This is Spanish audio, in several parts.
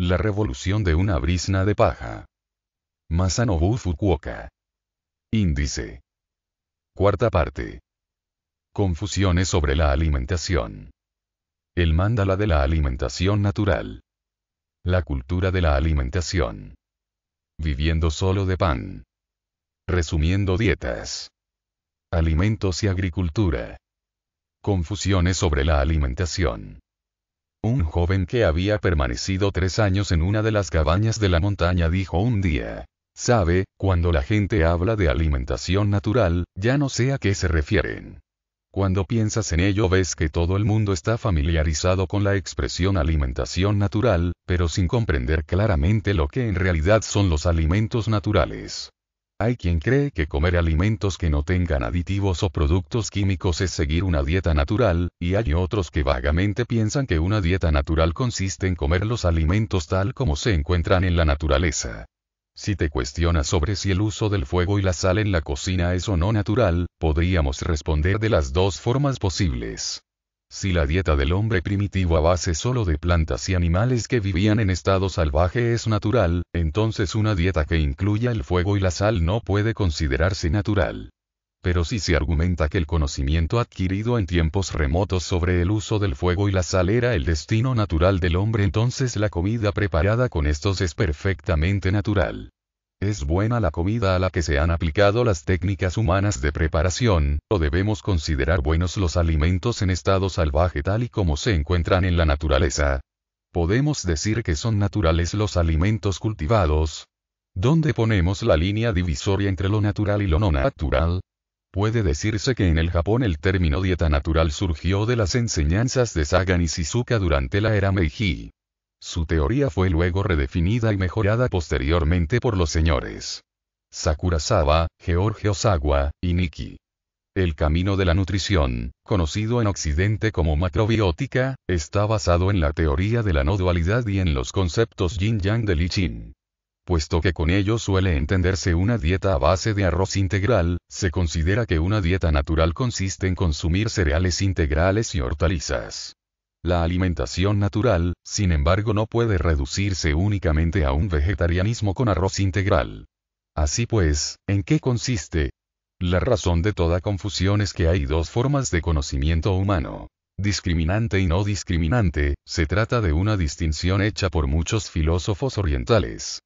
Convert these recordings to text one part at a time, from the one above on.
La revolución de una brisna de paja. Masanobu Fukuoka. Índice. Cuarta parte. Confusiones sobre la alimentación. El mandala de la alimentación natural. La cultura de la alimentación. Viviendo solo de pan. Resumiendo dietas. Alimentos y agricultura. Confusiones sobre la alimentación. Un joven que había permanecido tres años en una de las cabañas de la montaña dijo un día. Sabe, cuando la gente habla de alimentación natural, ya no sé a qué se refieren. Cuando piensas en ello ves que todo el mundo está familiarizado con la expresión alimentación natural, pero sin comprender claramente lo que en realidad son los alimentos naturales. Hay quien cree que comer alimentos que no tengan aditivos o productos químicos es seguir una dieta natural, y hay otros que vagamente piensan que una dieta natural consiste en comer los alimentos tal como se encuentran en la naturaleza. Si te cuestionas sobre si el uso del fuego y la sal en la cocina es o no natural, podríamos responder de las dos formas posibles. Si la dieta del hombre primitivo a base solo de plantas y animales que vivían en estado salvaje es natural, entonces una dieta que incluya el fuego y la sal no puede considerarse natural. Pero si se argumenta que el conocimiento adquirido en tiempos remotos sobre el uso del fuego y la sal era el destino natural del hombre, entonces la comida preparada con estos es perfectamente natural. ¿Es buena la comida a la que se han aplicado las técnicas humanas de preparación, o debemos considerar buenos los alimentos en estado salvaje tal y como se encuentran en la naturaleza? ¿Podemos decir que son naturales los alimentos cultivados? ¿Dónde ponemos la línea divisoria entre lo natural y lo no natural? Puede decirse que en el Japón el término dieta natural surgió de las enseñanzas de Sagan y Shizuka durante la era Meiji. Su teoría fue luego redefinida y mejorada posteriormente por los señores Sakurazawa, George Osawa, y Nikki. El camino de la nutrición, conocido en Occidente como macrobiótica, está basado en la teoría de la no dualidad y en los conceptos yin-yang de li Puesto que con ello suele entenderse una dieta a base de arroz integral, se considera que una dieta natural consiste en consumir cereales integrales y hortalizas. La alimentación natural, sin embargo, no puede reducirse únicamente a un vegetarianismo con arroz integral. Así pues, ¿en qué consiste? La razón de toda confusión es que hay dos formas de conocimiento humano. Discriminante y no discriminante, se trata de una distinción hecha por muchos filósofos orientales.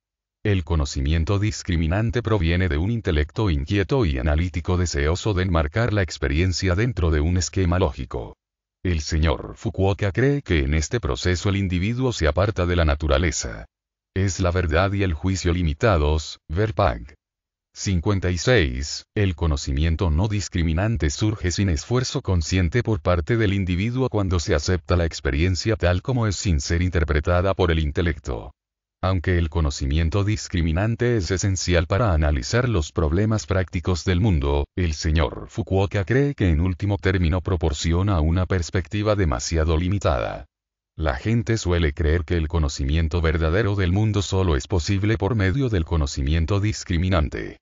El conocimiento discriminante proviene de un intelecto inquieto y analítico deseoso de enmarcar la experiencia dentro de un esquema lógico. El señor Fukuoka cree que en este proceso el individuo se aparta de la naturaleza. Es la verdad y el juicio limitados, Verpag. 56. El conocimiento no discriminante surge sin esfuerzo consciente por parte del individuo cuando se acepta la experiencia tal como es sin ser interpretada por el intelecto. Aunque el conocimiento discriminante es esencial para analizar los problemas prácticos del mundo, el señor Fukuoka cree que en último término proporciona una perspectiva demasiado limitada. La gente suele creer que el conocimiento verdadero del mundo solo es posible por medio del conocimiento discriminante.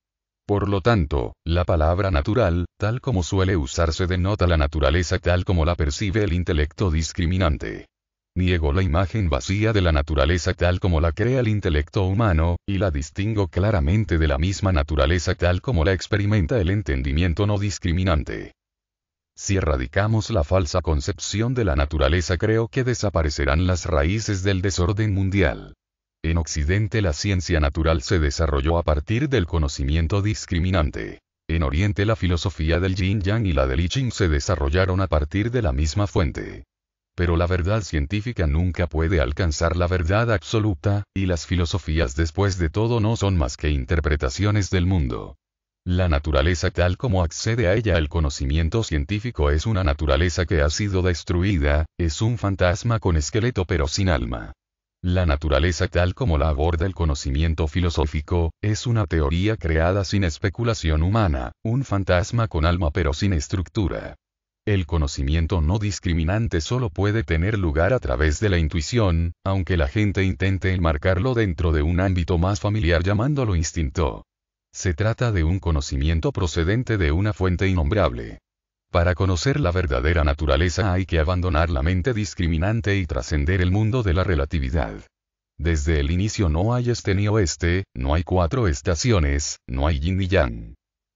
Por lo tanto, la palabra natural, tal como suele usarse, denota la naturaleza tal como la percibe el intelecto discriminante. Niego la imagen vacía de la naturaleza tal como la crea el intelecto humano, y la distingo claramente de la misma naturaleza tal como la experimenta el entendimiento no discriminante. Si erradicamos la falsa concepción de la naturaleza creo que desaparecerán las raíces del desorden mundial. En Occidente la ciencia natural se desarrolló a partir del conocimiento discriminante. En Oriente la filosofía del yin yang y la del I Ching se desarrollaron a partir de la misma fuente pero la verdad científica nunca puede alcanzar la verdad absoluta, y las filosofías después de todo no son más que interpretaciones del mundo. La naturaleza tal como accede a ella el conocimiento científico es una naturaleza que ha sido destruida, es un fantasma con esqueleto pero sin alma. La naturaleza tal como la aborda el conocimiento filosófico, es una teoría creada sin especulación humana, un fantasma con alma pero sin estructura. El conocimiento no discriminante solo puede tener lugar a través de la intuición, aunque la gente intente enmarcarlo dentro de un ámbito más familiar llamándolo instinto. Se trata de un conocimiento procedente de una fuente innombrable. Para conocer la verdadera naturaleza hay que abandonar la mente discriminante y trascender el mundo de la relatividad. Desde el inicio no hay este ni no hay cuatro estaciones, no hay yin ni yang.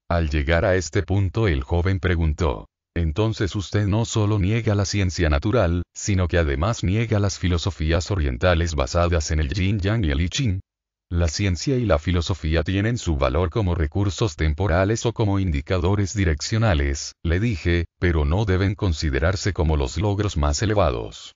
Al llegar a este punto el joven preguntó, entonces usted no solo niega la ciencia natural, sino que además niega las filosofías orientales basadas en el yin yang y el i ching. La ciencia y la filosofía tienen su valor como recursos temporales o como indicadores direccionales, le dije, pero no deben considerarse como los logros más elevados.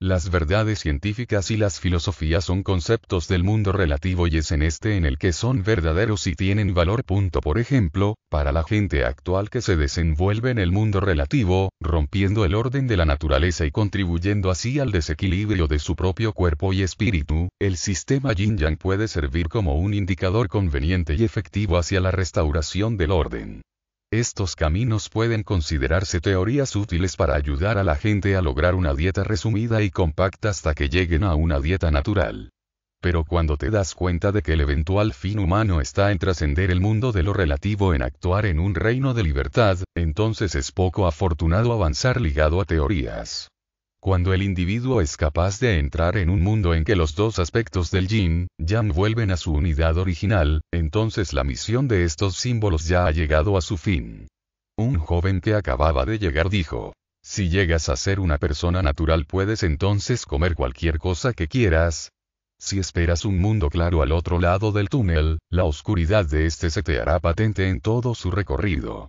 Las verdades científicas y las filosofías son conceptos del mundo relativo y es en este en el que son verdaderos y tienen valor. Por ejemplo, para la gente actual que se desenvuelve en el mundo relativo, rompiendo el orden de la naturaleza y contribuyendo así al desequilibrio de su propio cuerpo y espíritu, el sistema yin-yang puede servir como un indicador conveniente y efectivo hacia la restauración del orden. Estos caminos pueden considerarse teorías útiles para ayudar a la gente a lograr una dieta resumida y compacta hasta que lleguen a una dieta natural. Pero cuando te das cuenta de que el eventual fin humano está en trascender el mundo de lo relativo en actuar en un reino de libertad, entonces es poco afortunado avanzar ligado a teorías. Cuando el individuo es capaz de entrar en un mundo en que los dos aspectos del yin, yang vuelven a su unidad original, entonces la misión de estos símbolos ya ha llegado a su fin. Un joven que acababa de llegar dijo, si llegas a ser una persona natural puedes entonces comer cualquier cosa que quieras. Si esperas un mundo claro al otro lado del túnel, la oscuridad de este se te hará patente en todo su recorrido.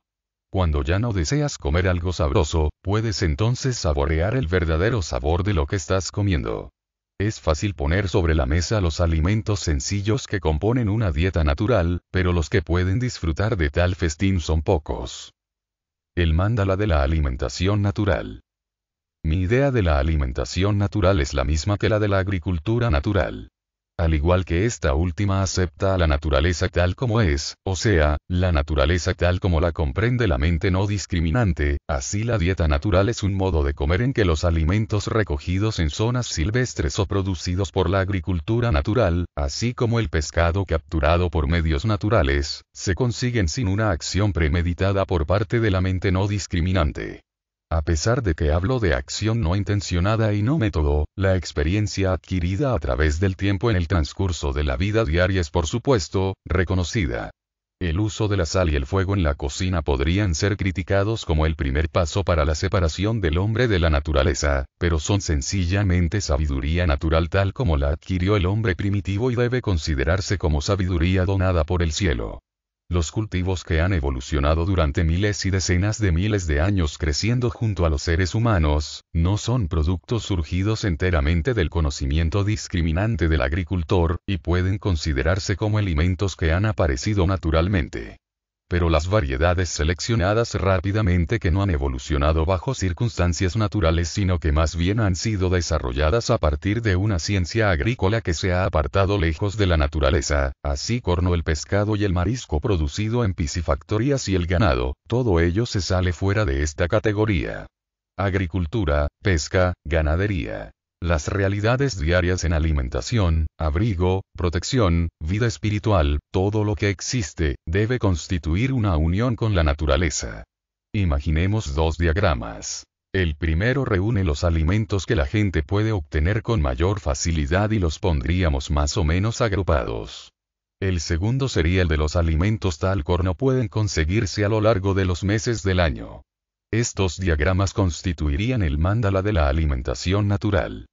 Cuando ya no deseas comer algo sabroso, puedes entonces saborear el verdadero sabor de lo que estás comiendo. Es fácil poner sobre la mesa los alimentos sencillos que componen una dieta natural, pero los que pueden disfrutar de tal festín son pocos. El mandala de la alimentación natural. Mi idea de la alimentación natural es la misma que la de la agricultura natural. Al igual que esta última acepta a la naturaleza tal como es, o sea, la naturaleza tal como la comprende la mente no discriminante, así la dieta natural es un modo de comer en que los alimentos recogidos en zonas silvestres o producidos por la agricultura natural, así como el pescado capturado por medios naturales, se consiguen sin una acción premeditada por parte de la mente no discriminante. A pesar de que hablo de acción no intencionada y no método, la experiencia adquirida a través del tiempo en el transcurso de la vida diaria es por supuesto, reconocida. El uso de la sal y el fuego en la cocina podrían ser criticados como el primer paso para la separación del hombre de la naturaleza, pero son sencillamente sabiduría natural tal como la adquirió el hombre primitivo y debe considerarse como sabiduría donada por el cielo. Los cultivos que han evolucionado durante miles y decenas de miles de años creciendo junto a los seres humanos, no son productos surgidos enteramente del conocimiento discriminante del agricultor, y pueden considerarse como alimentos que han aparecido naturalmente pero las variedades seleccionadas rápidamente que no han evolucionado bajo circunstancias naturales sino que más bien han sido desarrolladas a partir de una ciencia agrícola que se ha apartado lejos de la naturaleza, así corno el pescado y el marisco producido en piscifactorías y el ganado, todo ello se sale fuera de esta categoría. Agricultura, pesca, ganadería, las realidades diarias en alimentación, abrigo, protección, vida espiritual, todo lo que existe, debe constituir una unión con la naturaleza. Imaginemos dos diagramas. El primero reúne los alimentos que la gente puede obtener con mayor facilidad y los pondríamos más o menos agrupados. El segundo sería el de los alimentos tal cual no pueden conseguirse a lo largo de los meses del año. Estos diagramas constituirían el mandala de la alimentación natural.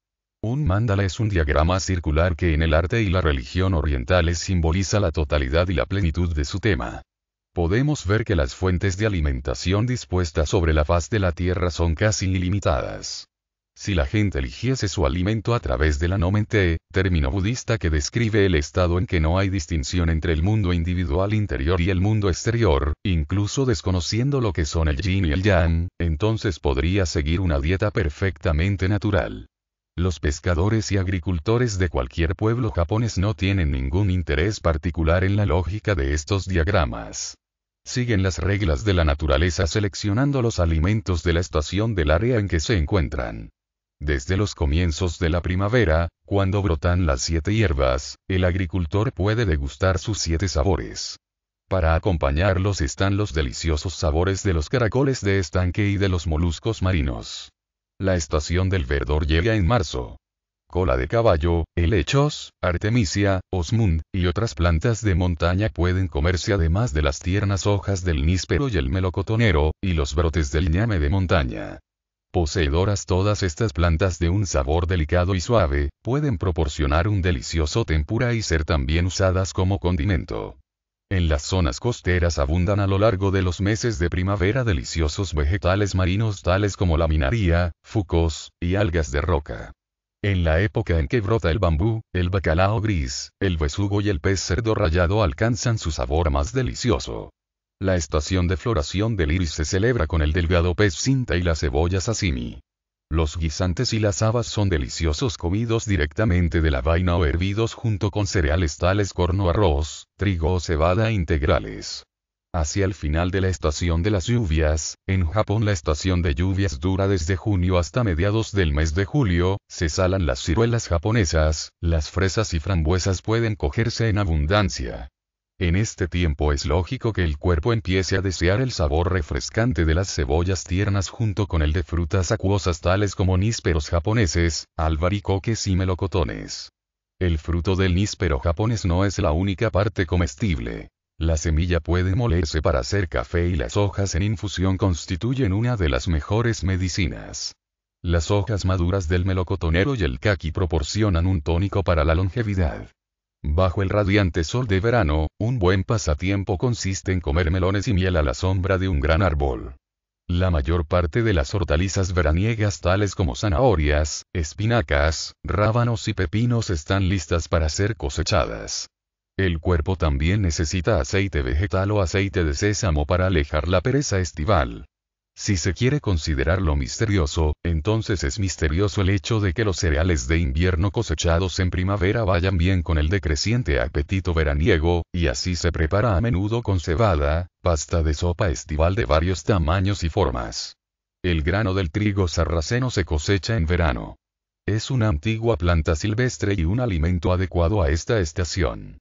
Un mandala es un diagrama circular que en el arte y la religión orientales simboliza la totalidad y la plenitud de su tema. Podemos ver que las fuentes de alimentación dispuestas sobre la faz de la Tierra son casi ilimitadas. Si la gente eligiese su alimento a través de la nomente, término budista que describe el estado en que no hay distinción entre el mundo individual interior y el mundo exterior, incluso desconociendo lo que son el yin y el yang, entonces podría seguir una dieta perfectamente natural. Los pescadores y agricultores de cualquier pueblo japonés no tienen ningún interés particular en la lógica de estos diagramas. Siguen las reglas de la naturaleza seleccionando los alimentos de la estación del área en que se encuentran. Desde los comienzos de la primavera, cuando brotan las siete hierbas, el agricultor puede degustar sus siete sabores. Para acompañarlos están los deliciosos sabores de los caracoles de estanque y de los moluscos marinos. La estación del verdor llega en marzo. Cola de caballo, helechos, artemisia, osmund, y otras plantas de montaña pueden comerse además de las tiernas hojas del níspero y el melocotonero, y los brotes del ñame de montaña. Poseedoras todas estas plantas de un sabor delicado y suave, pueden proporcionar un delicioso tempura y ser también usadas como condimento. En las zonas costeras abundan a lo largo de los meses de primavera deliciosos vegetales marinos tales como la minaría, fucos, y algas de roca. En la época en que brota el bambú, el bacalao gris, el besugo y el pez cerdo rayado alcanzan su sabor más delicioso. La estación de floración del iris se celebra con el delgado pez cinta y las cebollas asimi. Los guisantes y las habas son deliciosos comidos directamente de la vaina o hervidos junto con cereales tales corno arroz, trigo o cebada e integrales. Hacia el final de la estación de las lluvias, en Japón la estación de lluvias dura desde junio hasta mediados del mes de julio, se salan las ciruelas japonesas, las fresas y frambuesas pueden cogerse en abundancia. En este tiempo es lógico que el cuerpo empiece a desear el sabor refrescante de las cebollas tiernas junto con el de frutas acuosas tales como nísperos japoneses, albaricoques y melocotones. El fruto del níspero japonés no es la única parte comestible. La semilla puede molerse para hacer café y las hojas en infusión constituyen una de las mejores medicinas. Las hojas maduras del melocotonero y el kaki proporcionan un tónico para la longevidad. Bajo el radiante sol de verano, un buen pasatiempo consiste en comer melones y miel a la sombra de un gran árbol. La mayor parte de las hortalizas veraniegas tales como zanahorias, espinacas, rábanos y pepinos están listas para ser cosechadas. El cuerpo también necesita aceite vegetal o aceite de sésamo para alejar la pereza estival. Si se quiere considerar lo misterioso, entonces es misterioso el hecho de que los cereales de invierno cosechados en primavera vayan bien con el decreciente apetito veraniego, y así se prepara a menudo con cebada, pasta de sopa estival de varios tamaños y formas. El grano del trigo sarraceno se cosecha en verano. Es una antigua planta silvestre y un alimento adecuado a esta estación.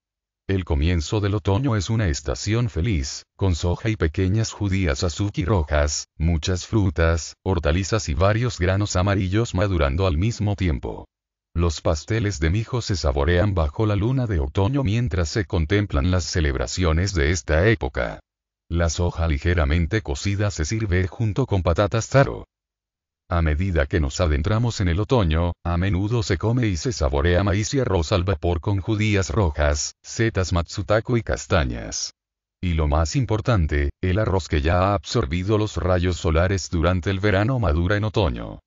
El comienzo del otoño es una estación feliz, con soja y pequeñas judías azuki rojas, muchas frutas, hortalizas y varios granos amarillos madurando al mismo tiempo. Los pasteles de mijo se saborean bajo la luna de otoño mientras se contemplan las celebraciones de esta época. La soja ligeramente cocida se sirve junto con patatas taro, a medida que nos adentramos en el otoño, a menudo se come y se saborea maíz y arroz al vapor con judías rojas, setas matsutaku y castañas. Y lo más importante, el arroz que ya ha absorbido los rayos solares durante el verano madura en otoño.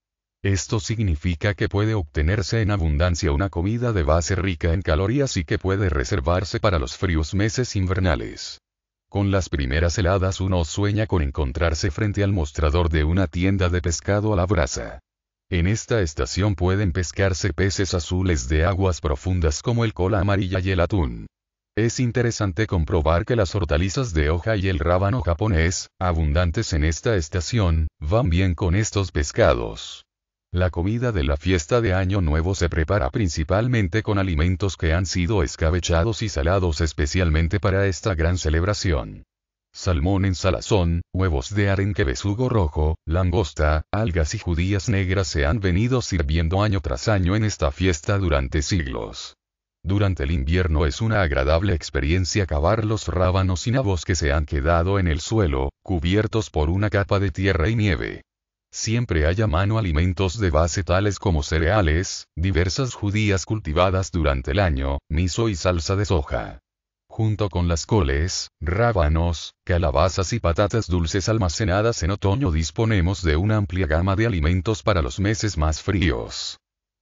Esto significa que puede obtenerse en abundancia una comida de base rica en calorías y que puede reservarse para los fríos meses invernales. Con las primeras heladas uno sueña con encontrarse frente al mostrador de una tienda de pescado a la brasa. En esta estación pueden pescarse peces azules de aguas profundas como el cola amarilla y el atún. Es interesante comprobar que las hortalizas de hoja y el rábano japonés, abundantes en esta estación, van bien con estos pescados. La comida de la fiesta de Año Nuevo se prepara principalmente con alimentos que han sido escabechados y salados especialmente para esta gran celebración salmón en salazón, huevos de arenque besugo rojo, langosta, algas y judías negras se han venido sirviendo año tras año en esta fiesta durante siglos. Durante el invierno es una agradable experiencia cavar los rábanos y nabos que se han quedado en el suelo, cubiertos por una capa de tierra y nieve. Siempre hay a mano alimentos de base tales como cereales, diversas judías cultivadas durante el año, miso y salsa de soja. Junto con las coles, rábanos, calabazas y patatas dulces almacenadas en otoño disponemos de una amplia gama de alimentos para los meses más fríos.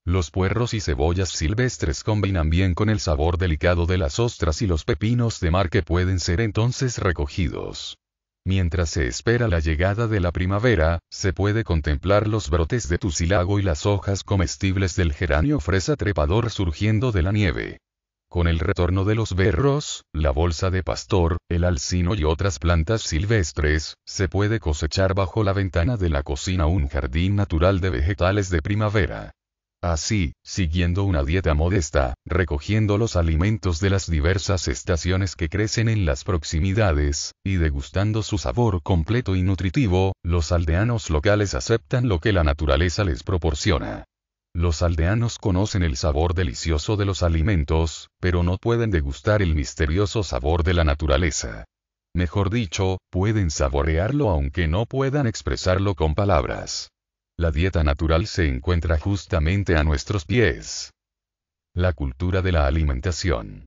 Los puerros y cebollas silvestres combinan bien con el sabor delicado de las ostras y los pepinos de mar que pueden ser entonces recogidos. Mientras se espera la llegada de la primavera, se puede contemplar los brotes de tusilago y las hojas comestibles del geranio fresa trepador surgiendo de la nieve. Con el retorno de los berros, la bolsa de pastor, el alcino y otras plantas silvestres, se puede cosechar bajo la ventana de la cocina un jardín natural de vegetales de primavera. Así, siguiendo una dieta modesta, recogiendo los alimentos de las diversas estaciones que crecen en las proximidades, y degustando su sabor completo y nutritivo, los aldeanos locales aceptan lo que la naturaleza les proporciona. Los aldeanos conocen el sabor delicioso de los alimentos, pero no pueden degustar el misterioso sabor de la naturaleza. Mejor dicho, pueden saborearlo aunque no puedan expresarlo con palabras. La dieta natural se encuentra justamente a nuestros pies. La cultura de la alimentación.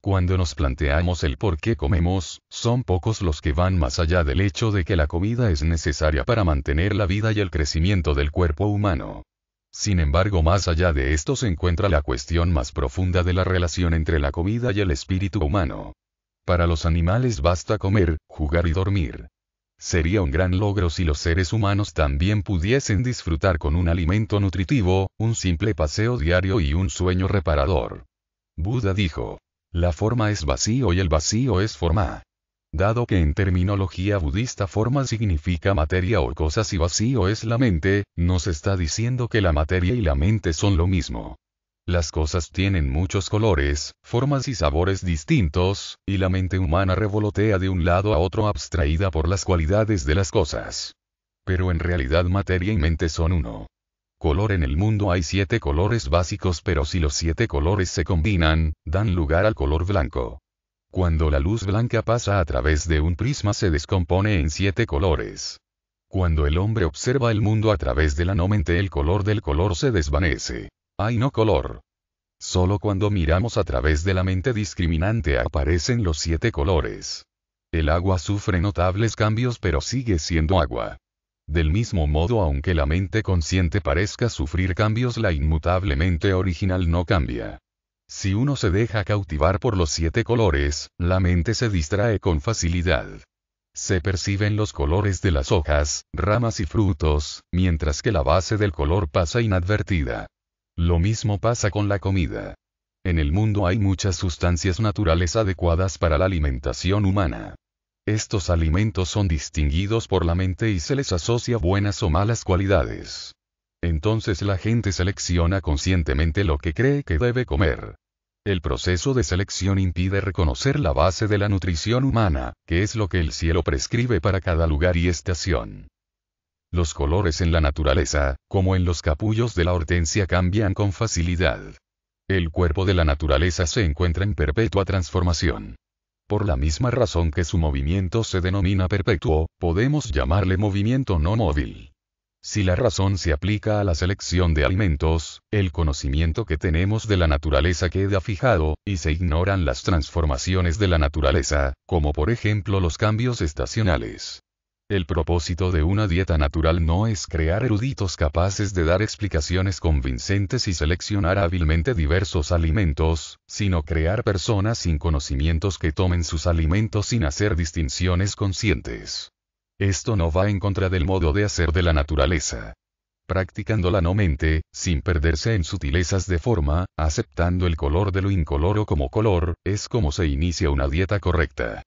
Cuando nos planteamos el por qué comemos, son pocos los que van más allá del hecho de que la comida es necesaria para mantener la vida y el crecimiento del cuerpo humano. Sin embargo, más allá de esto se encuentra la cuestión más profunda de la relación entre la comida y el espíritu humano. Para los animales basta comer, jugar y dormir. Sería un gran logro si los seres humanos también pudiesen disfrutar con un alimento nutritivo, un simple paseo diario y un sueño reparador. Buda dijo, la forma es vacío y el vacío es forma. Dado que en terminología budista forma significa materia o cosas y vacío es la mente, nos está diciendo que la materia y la mente son lo mismo. Las cosas tienen muchos colores, formas y sabores distintos, y la mente humana revolotea de un lado a otro abstraída por las cualidades de las cosas. Pero en realidad materia y mente son uno. Color en el mundo hay siete colores básicos pero si los siete colores se combinan, dan lugar al color blanco. Cuando la luz blanca pasa a través de un prisma se descompone en siete colores. Cuando el hombre observa el mundo a través de la no mente el color del color se desvanece. Hay no color. Solo cuando miramos a través de la mente discriminante aparecen los siete colores. El agua sufre notables cambios pero sigue siendo agua. Del mismo modo aunque la mente consciente parezca sufrir cambios la inmutable mente original no cambia. Si uno se deja cautivar por los siete colores, la mente se distrae con facilidad. Se perciben los colores de las hojas, ramas y frutos, mientras que la base del color pasa inadvertida. Lo mismo pasa con la comida. En el mundo hay muchas sustancias naturales adecuadas para la alimentación humana. Estos alimentos son distinguidos por la mente y se les asocia buenas o malas cualidades. Entonces la gente selecciona conscientemente lo que cree que debe comer. El proceso de selección impide reconocer la base de la nutrición humana, que es lo que el cielo prescribe para cada lugar y estación. Los colores en la naturaleza, como en los capullos de la hortensia, cambian con facilidad. El cuerpo de la naturaleza se encuentra en perpetua transformación. Por la misma razón que su movimiento se denomina perpetuo, podemos llamarle movimiento no móvil. Si la razón se aplica a la selección de alimentos, el conocimiento que tenemos de la naturaleza queda fijado, y se ignoran las transformaciones de la naturaleza, como por ejemplo los cambios estacionales. El propósito de una dieta natural no es crear eruditos capaces de dar explicaciones convincentes y seleccionar hábilmente diversos alimentos, sino crear personas sin conocimientos que tomen sus alimentos sin hacer distinciones conscientes. Esto no va en contra del modo de hacer de la naturaleza. Practicándola no mente, sin perderse en sutilezas de forma, aceptando el color de lo incoloro como color, es como se inicia una dieta correcta.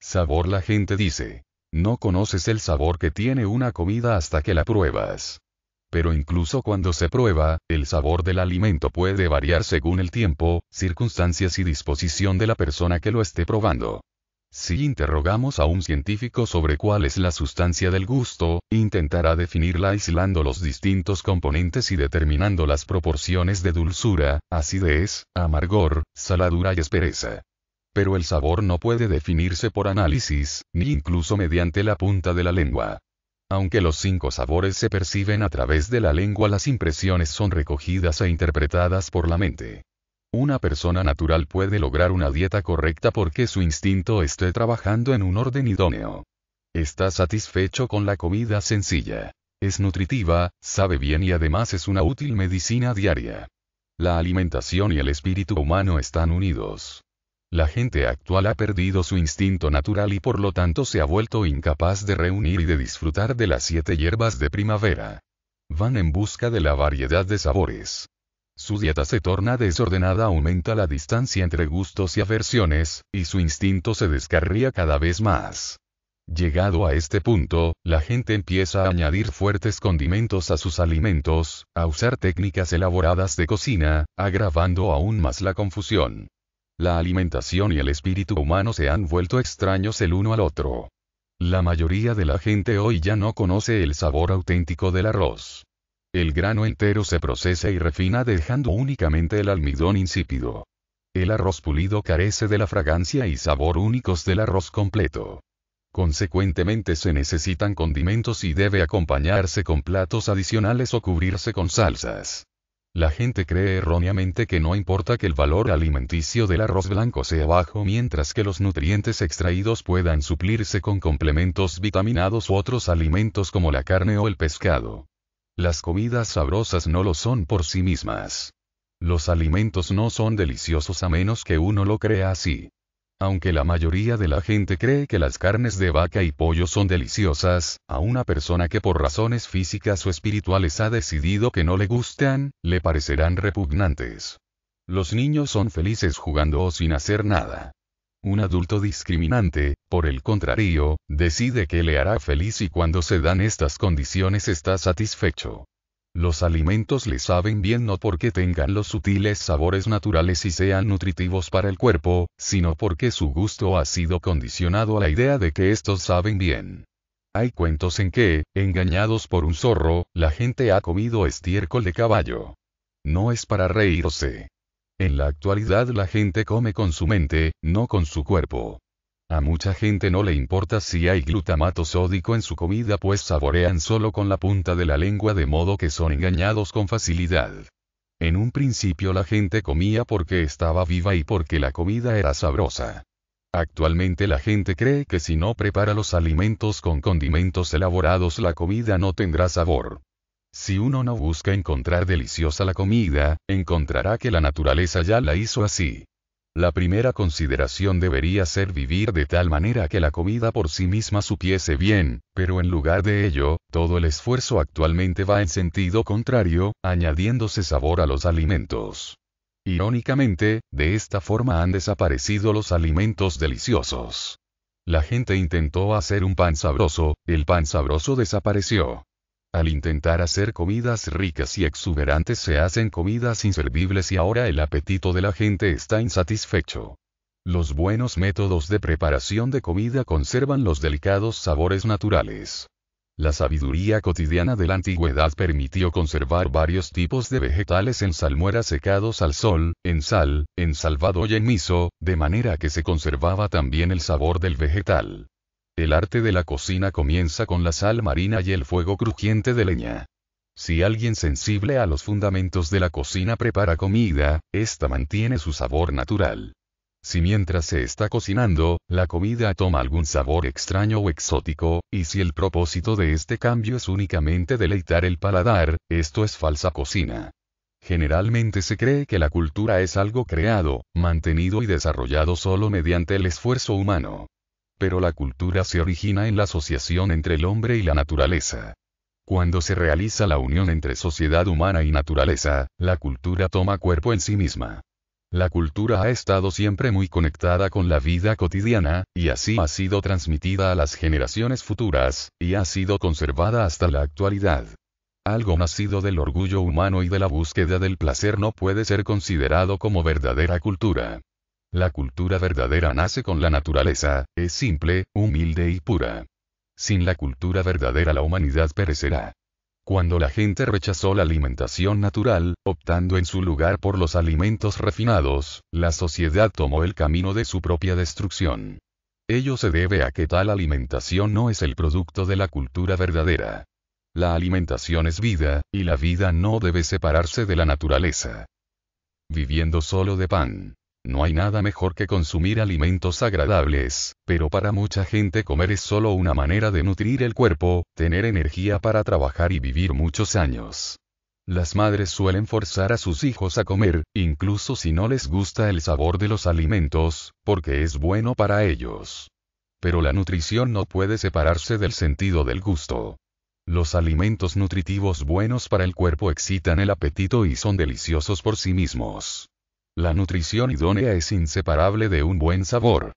Sabor la gente dice, no conoces el sabor que tiene una comida hasta que la pruebas. Pero incluso cuando se prueba, el sabor del alimento puede variar según el tiempo, circunstancias y disposición de la persona que lo esté probando. Si interrogamos a un científico sobre cuál es la sustancia del gusto, intentará definirla aislando los distintos componentes y determinando las proporciones de dulzura, acidez, amargor, saladura y espereza pero el sabor no puede definirse por análisis, ni incluso mediante la punta de la lengua. Aunque los cinco sabores se perciben a través de la lengua, las impresiones son recogidas e interpretadas por la mente. Una persona natural puede lograr una dieta correcta porque su instinto esté trabajando en un orden idóneo. Está satisfecho con la comida sencilla. Es nutritiva, sabe bien y además es una útil medicina diaria. La alimentación y el espíritu humano están unidos. La gente actual ha perdido su instinto natural y por lo tanto se ha vuelto incapaz de reunir y de disfrutar de las siete hierbas de primavera. Van en busca de la variedad de sabores. Su dieta se torna desordenada, aumenta la distancia entre gustos y aversiones, y su instinto se descarría cada vez más. Llegado a este punto, la gente empieza a añadir fuertes condimentos a sus alimentos, a usar técnicas elaboradas de cocina, agravando aún más la confusión. La alimentación y el espíritu humano se han vuelto extraños el uno al otro. La mayoría de la gente hoy ya no conoce el sabor auténtico del arroz. El grano entero se procesa y refina dejando únicamente el almidón insípido. El arroz pulido carece de la fragancia y sabor únicos del arroz completo. Consecuentemente se necesitan condimentos y debe acompañarse con platos adicionales o cubrirse con salsas. La gente cree erróneamente que no importa que el valor alimenticio del arroz blanco sea bajo mientras que los nutrientes extraídos puedan suplirse con complementos vitaminados u otros alimentos como la carne o el pescado. Las comidas sabrosas no lo son por sí mismas. Los alimentos no son deliciosos a menos que uno lo crea así. Aunque la mayoría de la gente cree que las carnes de vaca y pollo son deliciosas, a una persona que por razones físicas o espirituales ha decidido que no le gustan, le parecerán repugnantes. Los niños son felices jugando o sin hacer nada. Un adulto discriminante, por el contrario, decide que le hará feliz y cuando se dan estas condiciones está satisfecho. Los alimentos le saben bien no porque tengan los sutiles sabores naturales y sean nutritivos para el cuerpo, sino porque su gusto ha sido condicionado a la idea de que estos saben bien. Hay cuentos en que, engañados por un zorro, la gente ha comido estiércol de caballo. No es para reírse. En la actualidad la gente come con su mente, no con su cuerpo. A mucha gente no le importa si hay glutamato sódico en su comida pues saborean solo con la punta de la lengua de modo que son engañados con facilidad. En un principio la gente comía porque estaba viva y porque la comida era sabrosa. Actualmente la gente cree que si no prepara los alimentos con condimentos elaborados la comida no tendrá sabor. Si uno no busca encontrar deliciosa la comida, encontrará que la naturaleza ya la hizo así. La primera consideración debería ser vivir de tal manera que la comida por sí misma supiese bien, pero en lugar de ello, todo el esfuerzo actualmente va en sentido contrario, añadiéndose sabor a los alimentos. Irónicamente, de esta forma han desaparecido los alimentos deliciosos. La gente intentó hacer un pan sabroso, el pan sabroso desapareció. Al intentar hacer comidas ricas y exuberantes se hacen comidas inservibles y ahora el apetito de la gente está insatisfecho. Los buenos métodos de preparación de comida conservan los delicados sabores naturales. La sabiduría cotidiana de la antigüedad permitió conservar varios tipos de vegetales en salmuera secados al sol, en sal, en salvado y en miso, de manera que se conservaba también el sabor del vegetal. El arte de la cocina comienza con la sal marina y el fuego crujiente de leña. Si alguien sensible a los fundamentos de la cocina prepara comida, ésta mantiene su sabor natural. Si mientras se está cocinando, la comida toma algún sabor extraño o exótico, y si el propósito de este cambio es únicamente deleitar el paladar, esto es falsa cocina. Generalmente se cree que la cultura es algo creado, mantenido y desarrollado solo mediante el esfuerzo humano pero la cultura se origina en la asociación entre el hombre y la naturaleza. Cuando se realiza la unión entre sociedad humana y naturaleza, la cultura toma cuerpo en sí misma. La cultura ha estado siempre muy conectada con la vida cotidiana, y así ha sido transmitida a las generaciones futuras, y ha sido conservada hasta la actualidad. Algo nacido del orgullo humano y de la búsqueda del placer no puede ser considerado como verdadera cultura. La cultura verdadera nace con la naturaleza, es simple, humilde y pura. Sin la cultura verdadera la humanidad perecerá. Cuando la gente rechazó la alimentación natural, optando en su lugar por los alimentos refinados, la sociedad tomó el camino de su propia destrucción. Ello se debe a que tal alimentación no es el producto de la cultura verdadera. La alimentación es vida, y la vida no debe separarse de la naturaleza. Viviendo solo de pan. No hay nada mejor que consumir alimentos agradables, pero para mucha gente comer es solo una manera de nutrir el cuerpo, tener energía para trabajar y vivir muchos años. Las madres suelen forzar a sus hijos a comer, incluso si no les gusta el sabor de los alimentos, porque es bueno para ellos. Pero la nutrición no puede separarse del sentido del gusto. Los alimentos nutritivos buenos para el cuerpo excitan el apetito y son deliciosos por sí mismos. La nutrición idónea es inseparable de un buen sabor.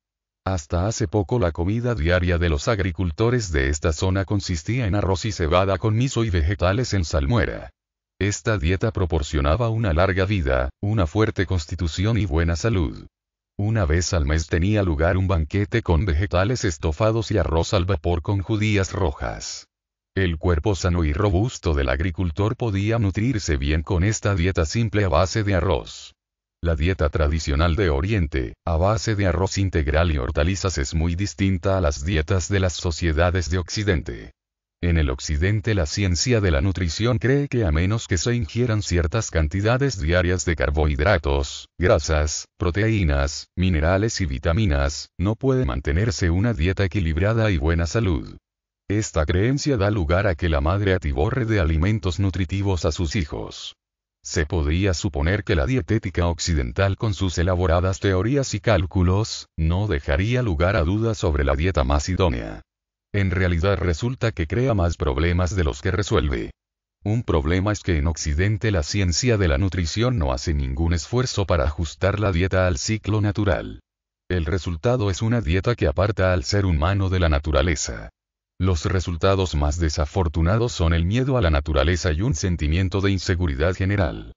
Hasta hace poco la comida diaria de los agricultores de esta zona consistía en arroz y cebada con miso y vegetales en salmuera. Esta dieta proporcionaba una larga vida, una fuerte constitución y buena salud. Una vez al mes tenía lugar un banquete con vegetales estofados y arroz al vapor con judías rojas. El cuerpo sano y robusto del agricultor podía nutrirse bien con esta dieta simple a base de arroz. La dieta tradicional de Oriente, a base de arroz integral y hortalizas es muy distinta a las dietas de las sociedades de Occidente. En el occidente la ciencia de la nutrición cree que a menos que se ingieran ciertas cantidades diarias de carbohidratos, grasas, proteínas, minerales y vitaminas, no puede mantenerse una dieta equilibrada y buena salud. Esta creencia da lugar a que la madre atiborre de alimentos nutritivos a sus hijos. Se podía suponer que la dietética occidental con sus elaboradas teorías y cálculos, no dejaría lugar a dudas sobre la dieta más idónea. En realidad resulta que crea más problemas de los que resuelve. Un problema es que en Occidente la ciencia de la nutrición no hace ningún esfuerzo para ajustar la dieta al ciclo natural. El resultado es una dieta que aparta al ser humano de la naturaleza. Los resultados más desafortunados son el miedo a la naturaleza y un sentimiento de inseguridad general.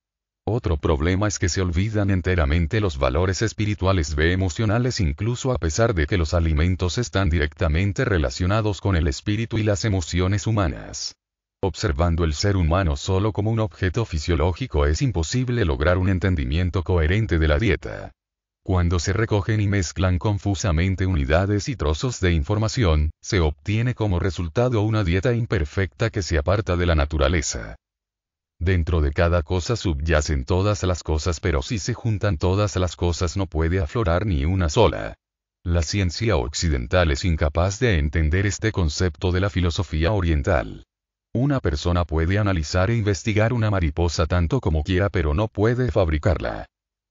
Otro problema es que se olvidan enteramente los valores espirituales ve emocionales incluso a pesar de que los alimentos están directamente relacionados con el espíritu y las emociones humanas. Observando el ser humano solo como un objeto fisiológico es imposible lograr un entendimiento coherente de la dieta. Cuando se recogen y mezclan confusamente unidades y trozos de información, se obtiene como resultado una dieta imperfecta que se aparta de la naturaleza. Dentro de cada cosa subyacen todas las cosas, pero si se juntan todas las cosas no puede aflorar ni una sola. La ciencia occidental es incapaz de entender este concepto de la filosofía oriental. Una persona puede analizar e investigar una mariposa tanto como quiera, pero no puede fabricarla.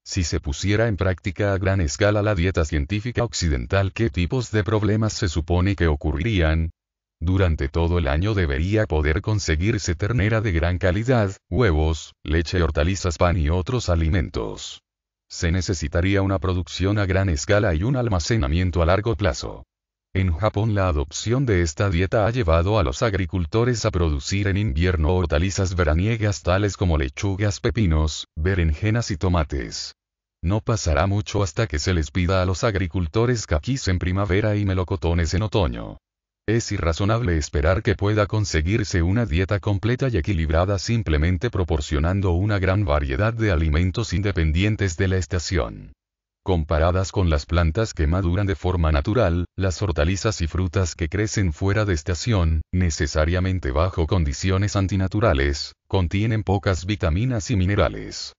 Si se pusiera en práctica a gran escala la dieta científica occidental, ¿qué tipos de problemas se supone que ocurrirían? Durante todo el año debería poder conseguirse ternera de gran calidad, huevos, leche, hortalizas, pan y otros alimentos. Se necesitaría una producción a gran escala y un almacenamiento a largo plazo. En Japón la adopción de esta dieta ha llevado a los agricultores a producir en invierno hortalizas veraniegas tales como lechugas, pepinos, berenjenas y tomates. No pasará mucho hasta que se les pida a los agricultores caquis en primavera y melocotones en otoño. Es irrazonable esperar que pueda conseguirse una dieta completa y equilibrada simplemente proporcionando una gran variedad de alimentos independientes de la estación. Comparadas con las plantas que maduran de forma natural, las hortalizas y frutas que crecen fuera de estación, necesariamente bajo condiciones antinaturales, contienen pocas vitaminas y minerales.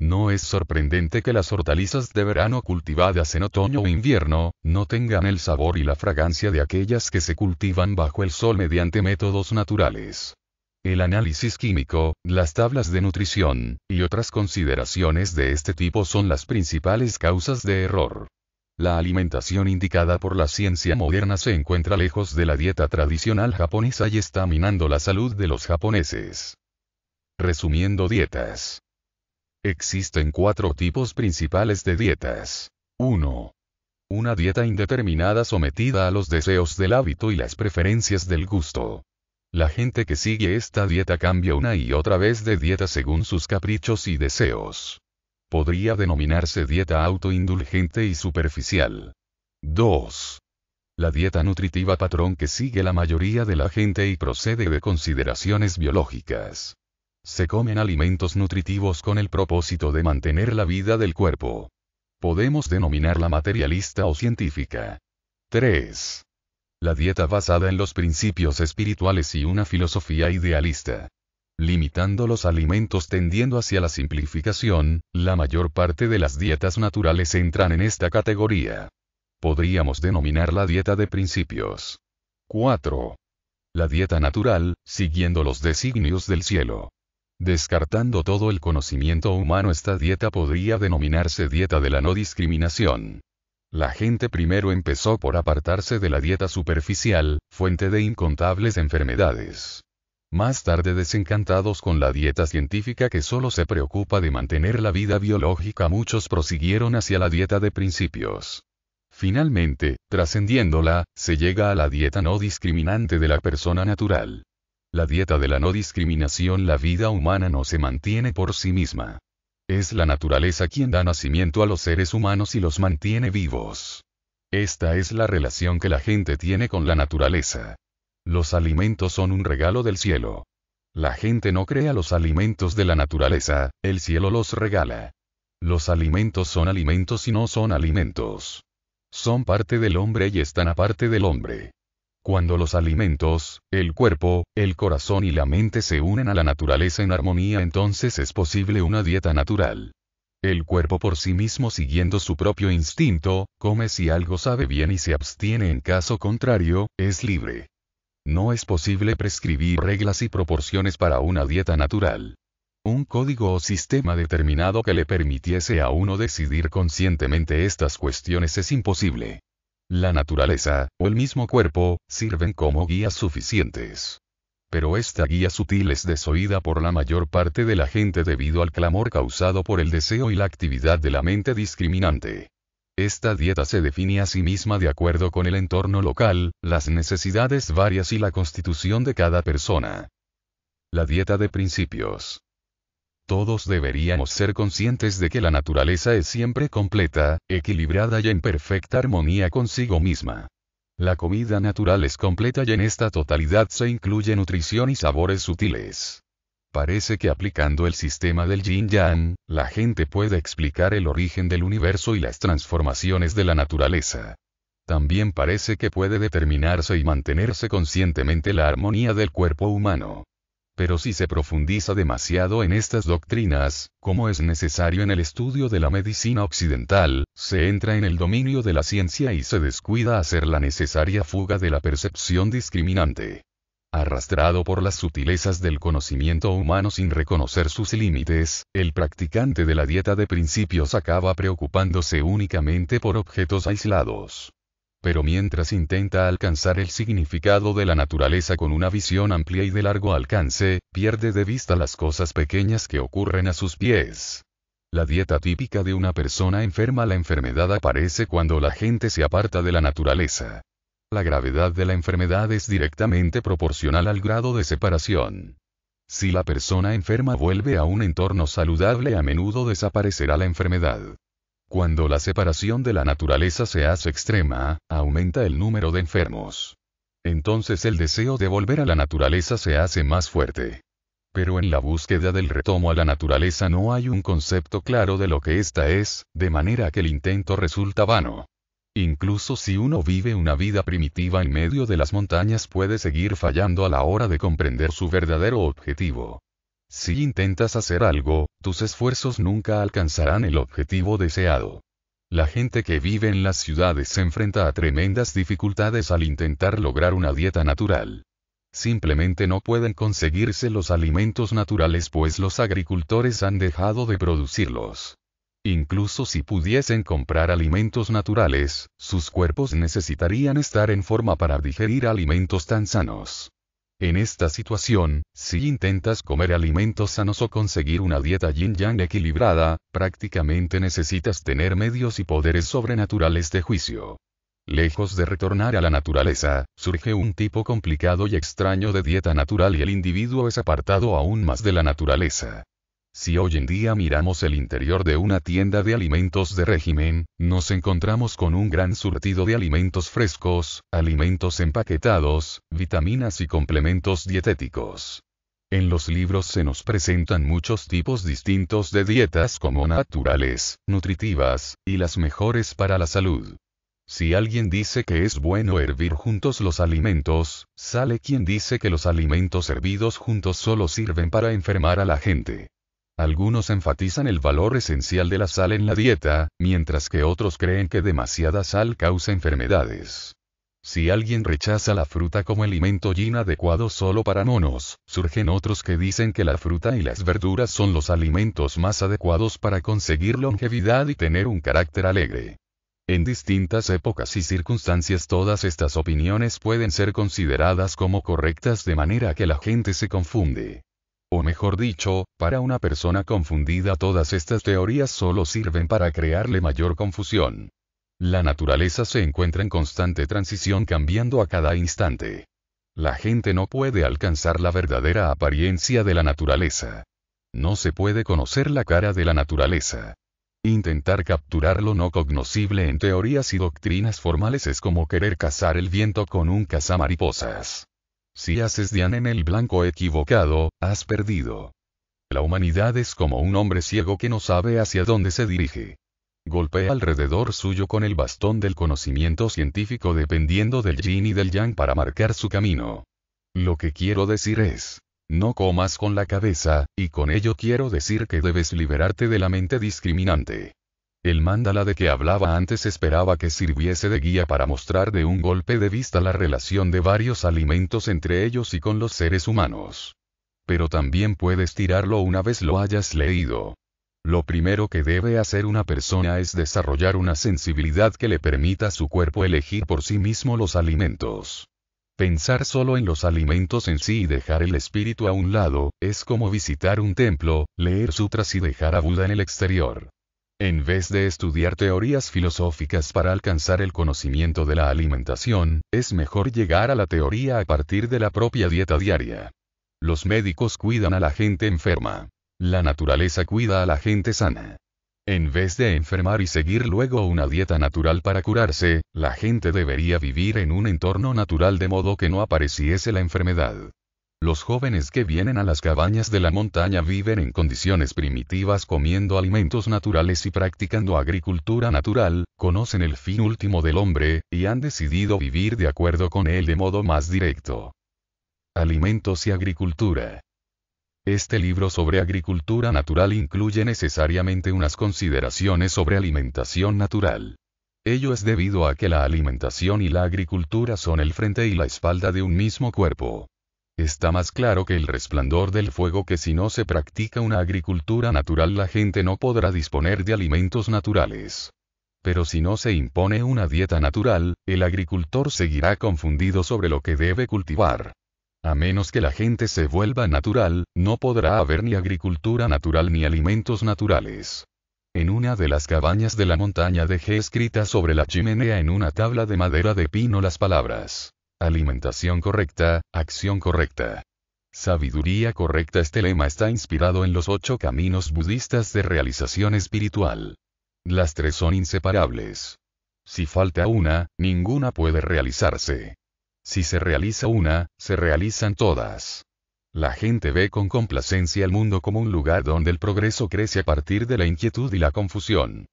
No es sorprendente que las hortalizas de verano cultivadas en otoño o invierno, no tengan el sabor y la fragancia de aquellas que se cultivan bajo el sol mediante métodos naturales. El análisis químico, las tablas de nutrición, y otras consideraciones de este tipo son las principales causas de error. La alimentación indicada por la ciencia moderna se encuentra lejos de la dieta tradicional japonesa y está minando la salud de los japoneses. Resumiendo dietas. Existen cuatro tipos principales de dietas. 1. Una dieta indeterminada sometida a los deseos del hábito y las preferencias del gusto. La gente que sigue esta dieta cambia una y otra vez de dieta según sus caprichos y deseos. Podría denominarse dieta autoindulgente y superficial. 2. La dieta nutritiva patrón que sigue la mayoría de la gente y procede de consideraciones biológicas. Se comen alimentos nutritivos con el propósito de mantener la vida del cuerpo. Podemos denominarla materialista o científica. 3. La dieta basada en los principios espirituales y una filosofía idealista limitando los alimentos tendiendo hacia la simplificación, la mayor parte de las dietas naturales entran en esta categoría. Podríamos denominar la dieta de principios. 4. La dieta natural, siguiendo los designios del cielo. Descartando todo el conocimiento humano esta dieta podría denominarse dieta de la no discriminación. La gente primero empezó por apartarse de la dieta superficial, fuente de incontables enfermedades. Más tarde desencantados con la dieta científica que solo se preocupa de mantener la vida biológica muchos prosiguieron hacia la dieta de principios. Finalmente, trascendiéndola, se llega a la dieta no discriminante de la persona natural. La dieta de la no discriminación La vida humana no se mantiene por sí misma. Es la naturaleza quien da nacimiento a los seres humanos y los mantiene vivos. Esta es la relación que la gente tiene con la naturaleza. Los alimentos son un regalo del cielo. La gente no crea los alimentos de la naturaleza, el cielo los regala. Los alimentos son alimentos y no son alimentos. Son parte del hombre y están aparte del hombre. Cuando los alimentos, el cuerpo, el corazón y la mente se unen a la naturaleza en armonía entonces es posible una dieta natural. El cuerpo por sí mismo siguiendo su propio instinto, come si algo sabe bien y se abstiene en caso contrario, es libre. No es posible prescribir reglas y proporciones para una dieta natural. Un código o sistema determinado que le permitiese a uno decidir conscientemente estas cuestiones es imposible. La naturaleza, o el mismo cuerpo, sirven como guías suficientes. Pero esta guía sutil es desoída por la mayor parte de la gente debido al clamor causado por el deseo y la actividad de la mente discriminante. Esta dieta se define a sí misma de acuerdo con el entorno local, las necesidades varias y la constitución de cada persona. La dieta de principios. Todos deberíamos ser conscientes de que la naturaleza es siempre completa, equilibrada y en perfecta armonía consigo misma. La comida natural es completa y en esta totalidad se incluye nutrición y sabores sutiles. Parece que aplicando el sistema del yin yang, la gente puede explicar el origen del universo y las transformaciones de la naturaleza. También parece que puede determinarse y mantenerse conscientemente la armonía del cuerpo humano. Pero si se profundiza demasiado en estas doctrinas, como es necesario en el estudio de la medicina occidental, se entra en el dominio de la ciencia y se descuida hacer la necesaria fuga de la percepción discriminante. Arrastrado por las sutilezas del conocimiento humano sin reconocer sus límites, el practicante de la dieta de principios acaba preocupándose únicamente por objetos aislados pero mientras intenta alcanzar el significado de la naturaleza con una visión amplia y de largo alcance, pierde de vista las cosas pequeñas que ocurren a sus pies. La dieta típica de una persona enferma La enfermedad aparece cuando la gente se aparta de la naturaleza. La gravedad de la enfermedad es directamente proporcional al grado de separación. Si la persona enferma vuelve a un entorno saludable a menudo desaparecerá la enfermedad. Cuando la separación de la naturaleza se hace extrema, aumenta el número de enfermos. Entonces el deseo de volver a la naturaleza se hace más fuerte. Pero en la búsqueda del retomo a la naturaleza no hay un concepto claro de lo que ésta es, de manera que el intento resulta vano. Incluso si uno vive una vida primitiva en medio de las montañas puede seguir fallando a la hora de comprender su verdadero objetivo. Si intentas hacer algo, tus esfuerzos nunca alcanzarán el objetivo deseado. La gente que vive en las ciudades se enfrenta a tremendas dificultades al intentar lograr una dieta natural. Simplemente no pueden conseguirse los alimentos naturales pues los agricultores han dejado de producirlos. Incluso si pudiesen comprar alimentos naturales, sus cuerpos necesitarían estar en forma para digerir alimentos tan sanos. En esta situación, si intentas comer alimentos sanos o conseguir una dieta yin-yang equilibrada, prácticamente necesitas tener medios y poderes sobrenaturales de juicio. Lejos de retornar a la naturaleza, surge un tipo complicado y extraño de dieta natural y el individuo es apartado aún más de la naturaleza. Si hoy en día miramos el interior de una tienda de alimentos de régimen, nos encontramos con un gran surtido de alimentos frescos, alimentos empaquetados, vitaminas y complementos dietéticos. En los libros se nos presentan muchos tipos distintos de dietas como naturales, nutritivas, y las mejores para la salud. Si alguien dice que es bueno hervir juntos los alimentos, sale quien dice que los alimentos hervidos juntos solo sirven para enfermar a la gente. Algunos enfatizan el valor esencial de la sal en la dieta, mientras que otros creen que demasiada sal causa enfermedades. Si alguien rechaza la fruta como alimento inadecuado solo para monos, surgen otros que dicen que la fruta y las verduras son los alimentos más adecuados para conseguir longevidad y tener un carácter alegre. En distintas épocas y circunstancias todas estas opiniones pueden ser consideradas como correctas de manera que la gente se confunde o mejor dicho, para una persona confundida todas estas teorías solo sirven para crearle mayor confusión. La naturaleza se encuentra en constante transición cambiando a cada instante. La gente no puede alcanzar la verdadera apariencia de la naturaleza. No se puede conocer la cara de la naturaleza. Intentar capturar lo no cognoscible en teorías y doctrinas formales es como querer cazar el viento con un cazamariposas. Si haces Dian en el blanco equivocado, has perdido. La humanidad es como un hombre ciego que no sabe hacia dónde se dirige. Golpea alrededor suyo con el bastón del conocimiento científico dependiendo del yin y del yang para marcar su camino. Lo que quiero decir es, no comas con la cabeza, y con ello quiero decir que debes liberarte de la mente discriminante. El mandala de que hablaba antes esperaba que sirviese de guía para mostrar de un golpe de vista la relación de varios alimentos entre ellos y con los seres humanos. Pero también puedes tirarlo una vez lo hayas leído. Lo primero que debe hacer una persona es desarrollar una sensibilidad que le permita a su cuerpo elegir por sí mismo los alimentos. Pensar solo en los alimentos en sí y dejar el espíritu a un lado, es como visitar un templo, leer sutras y dejar a Buda en el exterior. En vez de estudiar teorías filosóficas para alcanzar el conocimiento de la alimentación, es mejor llegar a la teoría a partir de la propia dieta diaria. Los médicos cuidan a la gente enferma. La naturaleza cuida a la gente sana. En vez de enfermar y seguir luego una dieta natural para curarse, la gente debería vivir en un entorno natural de modo que no apareciese la enfermedad. Los jóvenes que vienen a las cabañas de la montaña viven en condiciones primitivas comiendo alimentos naturales y practicando agricultura natural, conocen el fin último del hombre, y han decidido vivir de acuerdo con él de modo más directo. Alimentos y agricultura. Este libro sobre agricultura natural incluye necesariamente unas consideraciones sobre alimentación natural. Ello es debido a que la alimentación y la agricultura son el frente y la espalda de un mismo cuerpo. Está más claro que el resplandor del fuego que si no se practica una agricultura natural la gente no podrá disponer de alimentos naturales. Pero si no se impone una dieta natural, el agricultor seguirá confundido sobre lo que debe cultivar. A menos que la gente se vuelva natural, no podrá haber ni agricultura natural ni alimentos naturales. En una de las cabañas de la montaña dejé escrita sobre la chimenea en una tabla de madera de pino las palabras. Alimentación correcta, acción correcta. Sabiduría correcta. Este lema está inspirado en los ocho caminos budistas de realización espiritual. Las tres son inseparables. Si falta una, ninguna puede realizarse. Si se realiza una, se realizan todas. La gente ve con complacencia el mundo como un lugar donde el progreso crece a partir de la inquietud y la confusión.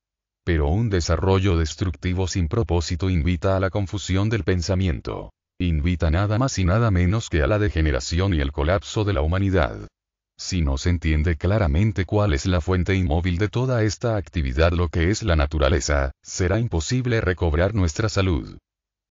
Pero un desarrollo destructivo sin propósito invita a la confusión del pensamiento invita nada más y nada menos que a la degeneración y el colapso de la humanidad. Si no se entiende claramente cuál es la fuente inmóvil de toda esta actividad, lo que es la naturaleza, será imposible recobrar nuestra salud.